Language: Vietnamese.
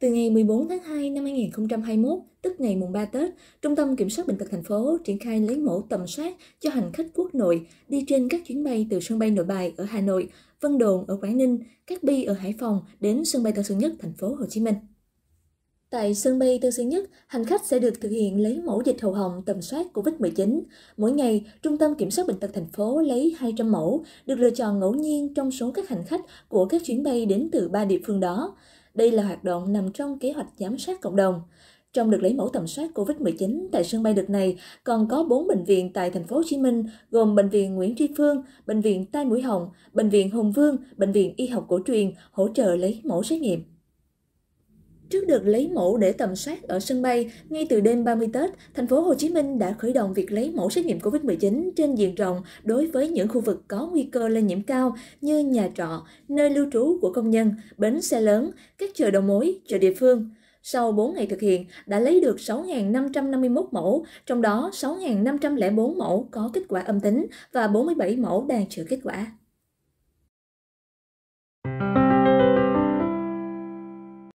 Từ ngày 14 tháng 2 năm 2021, tức ngày mùng 3 Tết, Trung tâm Kiểm soát Bệnh tật thành phố triển khai lấy mẫu tầm soát cho hành khách quốc nội đi trên các chuyến bay từ sân bay Nội Bài ở Hà Nội, Vân Đồn ở Quảng Ninh, Cát Bi ở Hải Phòng đến sân bay Tân Sơn Nhất thành phố Hồ Chí Minh. Tại sân bay Tân Sơn Nhất, hành khách sẽ được thực hiện lấy mẫu dịch hầu họng tầm soát COVID-19. Mỗi ngày, Trung tâm Kiểm soát Bệnh tật thành phố lấy 200 mẫu, được lựa chọn ngẫu nhiên trong số các hành khách của các chuyến bay đến từ ba địa phương đó. Đây là hoạt động nằm trong kế hoạch giám sát cộng đồng. Trong đợt lấy mẫu tầm soát COVID-19 tại sân bay đợt này, còn có 4 bệnh viện tại thành phố Hồ Chí Minh, gồm bệnh viện Nguyễn Tri Phương, bệnh viện Tai Mũi Họng, bệnh viện Hùng Vương, bệnh viện Y học cổ truyền hỗ trợ lấy mẫu xét nghiệm. Trước được lấy mẫu để tầm soát ở sân bay, ngay từ đêm 30 Tết, thành phố Hồ Chí Minh đã khởi động việc lấy mẫu xét nghiệm COVID-19 trên diện rộng đối với những khu vực có nguy cơ lây nhiễm cao như nhà trọ, nơi lưu trú của công nhân, bến xe lớn, các chợ đầu mối, chợ địa phương. Sau 4 ngày thực hiện, đã lấy được 6.551 mẫu, trong đó 6.504 mẫu có kết quả âm tính và 47 mẫu đang chờ kết quả.